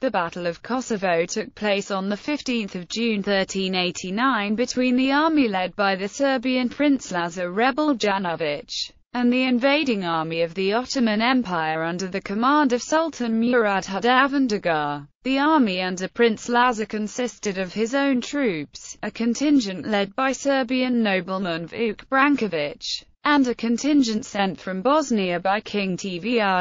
The Battle of Kosovo took place on 15 June 1389 between the army led by the Serbian Prince Lazar Rebel Janović, and the invading army of the Ottoman Empire under the command of Sultan Murad Hudavndagar. The army under Prince Lazar consisted of his own troops, a contingent led by Serbian nobleman Vuk Brankovic, and a contingent sent from Bosnia by King Tvrtko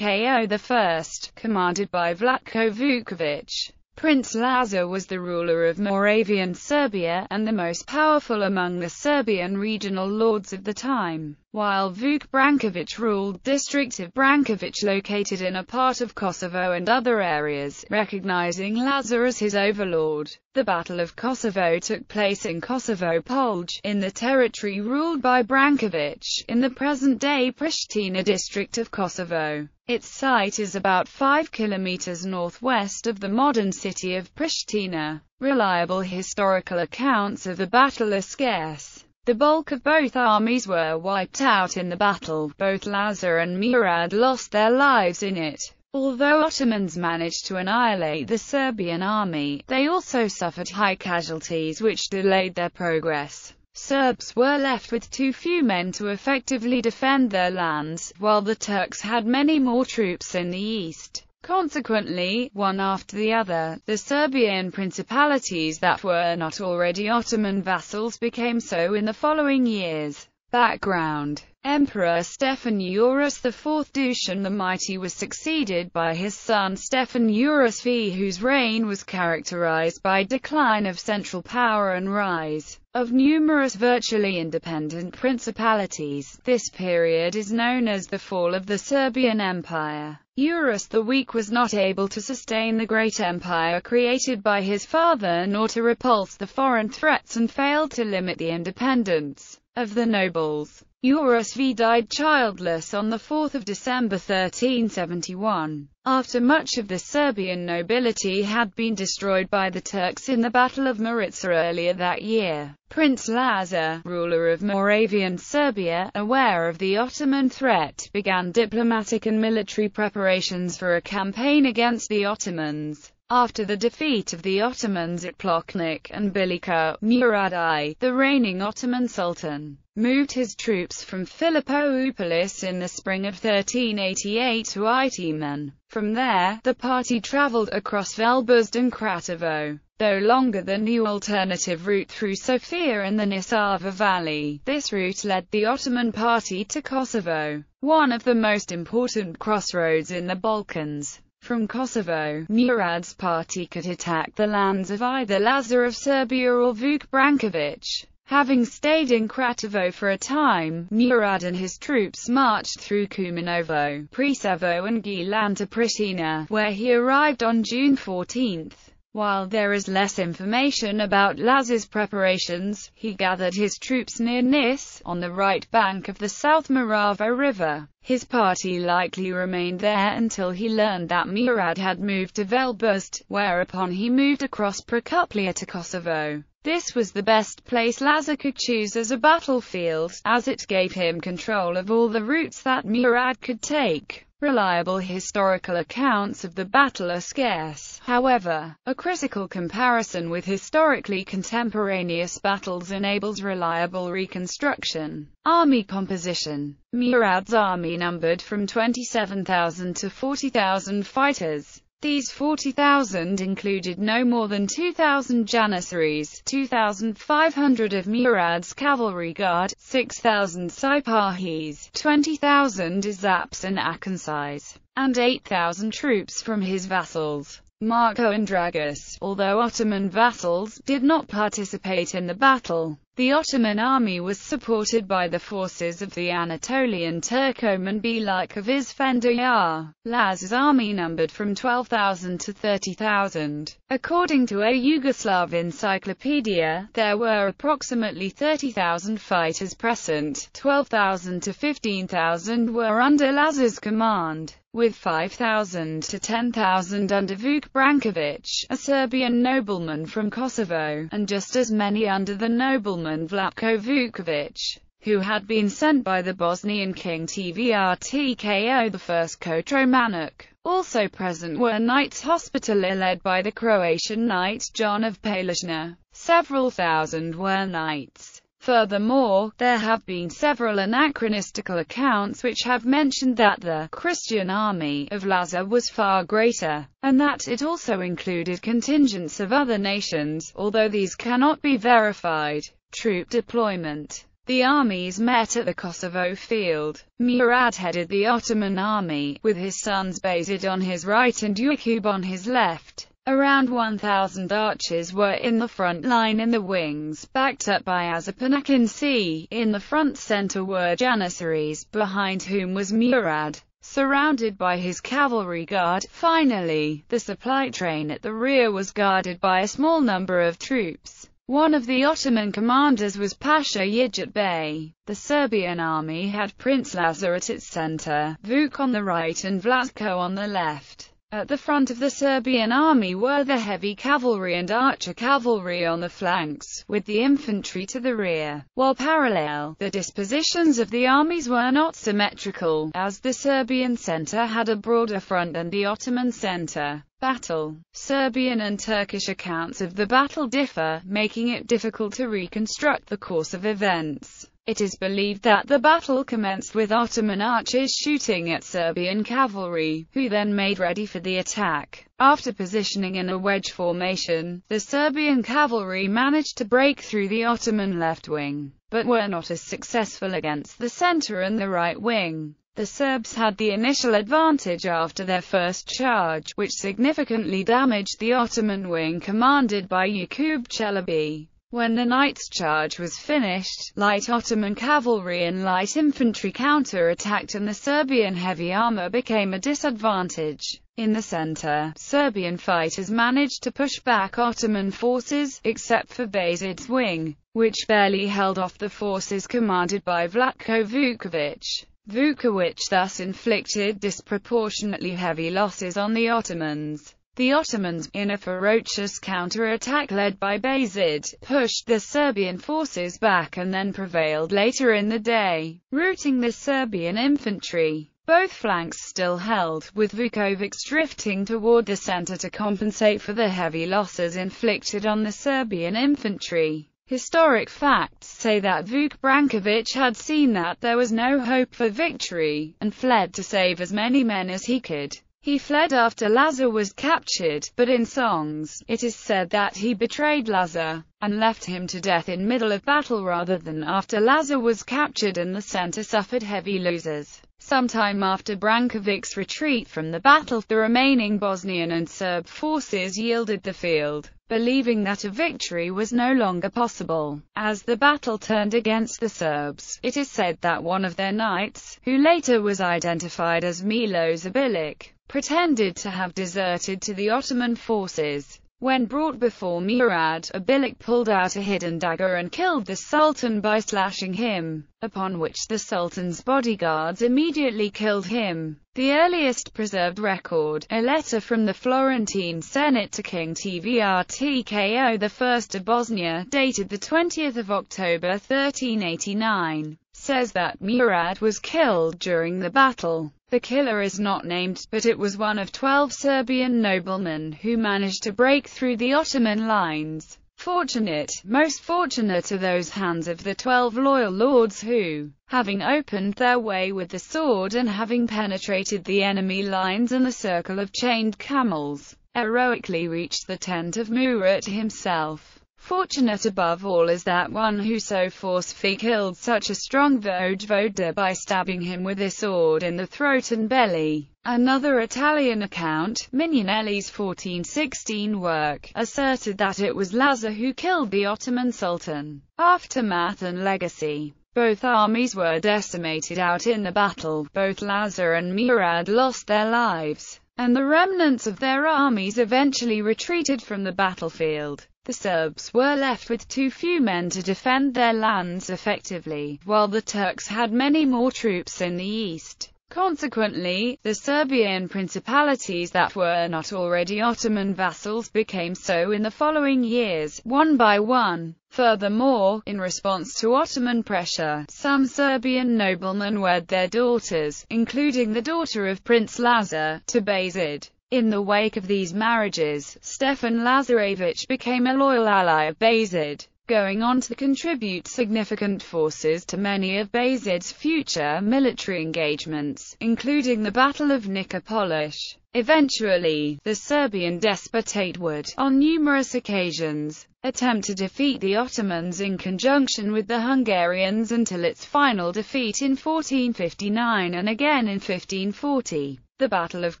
I, commanded by Vlatko Vukovic. Prince Lazar was the ruler of Moravian Serbia, and the most powerful among the Serbian regional lords of the time while Vuk Brankovic ruled district of Brankovic located in a part of Kosovo and other areas, recognizing Lazar as his overlord. The Battle of Kosovo took place in Kosovo Polj, in the territory ruled by Brankovic, in the present-day Pristina district of Kosovo. Its site is about 5 kilometers northwest of the modern city of Pristina. Reliable historical accounts of the battle are scarce. The bulk of both armies were wiped out in the battle, both Lazar and Murad lost their lives in it. Although Ottomans managed to annihilate the Serbian army, they also suffered high casualties which delayed their progress. Serbs were left with too few men to effectively defend their lands, while the Turks had many more troops in the east. Consequently, one after the other, the Serbian principalities that were not already Ottoman vassals became so in the following years. Background Emperor Stefan Eurus IV Dusan the Mighty was succeeded by his son Stefan Eurus V whose reign was characterized by decline of central power and rise of numerous virtually independent principalities. This period is known as the fall of the Serbian Empire. Eurus the Weak was not able to sustain the great empire created by his father nor to repulse the foreign threats and failed to limit the independence of the nobles. Eurosv died childless on 4 December 1371, after much of the Serbian nobility had been destroyed by the Turks in the Battle of Maritsa earlier that year. Prince Lazar, ruler of Moravian Serbia, aware of the Ottoman threat, began diplomatic and military preparations for a campaign against the Ottomans. After the defeat of the Ottomans at Plochnik and Bilika, Murad I, the reigning Ottoman Sultan, moved his troops from Philippopolis in the spring of 1388 to Itimen. From there, the party travelled across Velbuzd and Kratovo, though longer the new alternative route through Sofia and the Nisava Valley. This route led the Ottoman party to Kosovo, one of the most important crossroads in the Balkans. From Kosovo, Murad's party could attack the lands of either Lazar of Serbia or Vuk Brankovic. Having stayed in Kratovo for a time, Murad and his troops marched through Kumanovo, Presevo and Gilan to Pristina, where he arrived on June 14. While there is less information about Laz's preparations, he gathered his troops near Nis, on the right bank of the South Morava River. His party likely remained there until he learned that Murad had moved to Velbust, whereupon he moved across Procoplia to Kosovo. This was the best place Laz could choose as a battlefield, as it gave him control of all the routes that Murad could take. Reliable historical accounts of the battle are scarce, however. A critical comparison with historically contemporaneous battles enables reliable reconstruction. Army composition Murad's army numbered from 27,000 to 40,000 fighters. These 40,000 included no more than 2,000 Janissaries, 2,500 of Murad's cavalry guard, 6,000 Sipahis, 20,000 Izaps and Akansais, and 8,000 troops from his vassals. Marco and Dragus, although Ottoman vassals, did not participate in the battle. The Ottoman army was supported by the forces of the Anatolian Turkoman Beylik of Isfendiyar. Laz's army numbered from 12,000 to 30,000. According to a Yugoslav encyclopedia, there were approximately 30,000 fighters present, 12,000 to 15,000 were under Laz's command with 5,000 to 10,000 under Vuk Brankovic, a Serbian nobleman from Kosovo, and just as many under the nobleman Norman Vlatko Vukovic, who had been sent by the Bosnian king Tvr TKO I Kotromanuk. Also present were Knights Hospitaller led by the Croatian knight John of Palishna. Several thousand were knights. Furthermore, there have been several anachronistical accounts which have mentioned that the Christian army of Lazar was far greater, and that it also included contingents of other nations, although these cannot be verified. Troop deployment the armies met at the Kosovo field. Murad headed the Ottoman army, with his sons Bayezid on his right and Yaqub on his left. Around 1,000 archers were in the front line in the wings, backed up by Azapanakin C. In the front center were janissaries, behind whom was Murad, surrounded by his cavalry guard. Finally, the supply train at the rear was guarded by a small number of troops. One of the Ottoman commanders was Pasha Yigit Bey. The Serbian army had Prince Lazar at its center, Vuk on the right and Vlasko on the left. At the front of the Serbian army were the heavy cavalry and archer cavalry on the flanks, with the infantry to the rear. While parallel, the dispositions of the armies were not symmetrical, as the Serbian center had a broader front than the Ottoman center. Battle Serbian and Turkish accounts of the battle differ, making it difficult to reconstruct the course of events. It is believed that the battle commenced with Ottoman archers shooting at Serbian cavalry, who then made ready for the attack. After positioning in a wedge formation, the Serbian cavalry managed to break through the Ottoman left wing, but were not as successful against the center and the right wing. The Serbs had the initial advantage after their first charge, which significantly damaged the Ottoman wing commanded by Yakub Çelebi. When the knight's charge was finished, light Ottoman cavalry and light infantry counter-attacked and the Serbian heavy armour became a disadvantage. In the centre, Serbian fighters managed to push back Ottoman forces, except for Bezid's wing, which barely held off the forces commanded by Vlatko Vukovic. Vukovic thus inflicted disproportionately heavy losses on the Ottomans. The Ottomans, in a ferocious counter-attack led by Bayezid, pushed the Serbian forces back and then prevailed later in the day, routing the Serbian infantry. Both flanks still held, with Vukovic drifting toward the center to compensate for the heavy losses inflicted on the Serbian infantry. Historic facts say that Vuk Brankovic had seen that there was no hope for victory, and fled to save as many men as he could. He fled after Lazar was captured, but in songs, it is said that he betrayed Lazar, and left him to death in middle of battle rather than after Lazar was captured and the center suffered heavy losses. Sometime after Brankovic's retreat from the battle, the remaining Bosnian and Serb forces yielded the field, believing that a victory was no longer possible. As the battle turned against the Serbs, it is said that one of their knights, who later was identified as Milo Zabilic, pretended to have deserted to the Ottoman forces. When brought before Murad, Abilik pulled out a hidden dagger and killed the sultan by slashing him, upon which the sultan's bodyguards immediately killed him. The earliest preserved record, a letter from the Florentine Senate to King Tvrtko I of Bosnia dated 20 October 1389, says that Murad was killed during the battle. The killer is not named, but it was one of 12 Serbian noblemen who managed to break through the Ottoman lines. Fortunate, most fortunate are those hands of the 12 loyal lords who, having opened their way with the sword and having penetrated the enemy lines and the circle of chained camels, heroically reached the tent of Murat himself. Fortunate above all is that one who so forcefully killed such a strong voevoda by stabbing him with a sword in the throat and belly. Another Italian account, Mignonelli's 1416 work, asserted that it was Lazar who killed the Ottoman Sultan. Aftermath and Legacy Both armies were decimated out in the battle, both Lazar and Murad lost their lives, and the remnants of their armies eventually retreated from the battlefield. The Serbs were left with too few men to defend their lands effectively, while the Turks had many more troops in the east. Consequently, the Serbian principalities that were not already Ottoman vassals became so in the following years, one by one. Furthermore, in response to Ottoman pressure, some Serbian noblemen wed their daughters, including the daughter of Prince Lazar, to Bayezid. In the wake of these marriages, Stefan Lazarevich became a loyal ally of Bayezid, going on to contribute significant forces to many of Bayezid's future military engagements, including the Battle of Nicopolis. Eventually, the Serbian despotate would, on numerous occasions, attempt to defeat the Ottomans in conjunction with the Hungarians until its final defeat in 1459 and again in 1540. The Battle of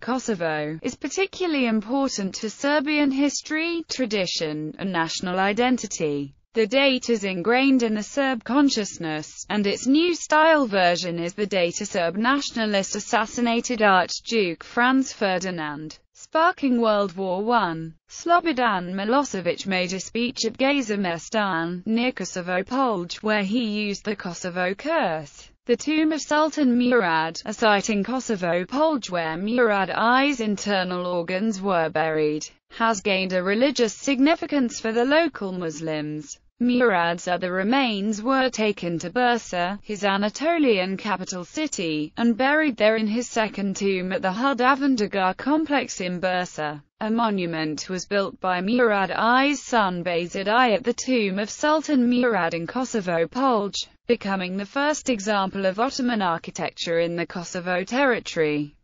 Kosovo is particularly important to Serbian history, tradition, and national identity. The date is ingrained in the Serb consciousness, and its new style version is the date a Serb nationalist assassinated Archduke Franz Ferdinand, sparking World War I. Slobodan Milosevic made a speech at Gazimestan, near Kosovo Polj, where he used the Kosovo curse. The tomb of Sultan Murad, a site in Kosovo Polj where Murad I's internal organs were buried, has gained a religious significance for the local Muslims. Murad's other remains were taken to Bursa, his Anatolian capital city, and buried there in his second tomb at the Hud complex in Bursa. A monument was built by Murad I's son Bayezid I at the tomb of Sultan Murad in Kosovo Polj becoming the first example of Ottoman architecture in the Kosovo territory.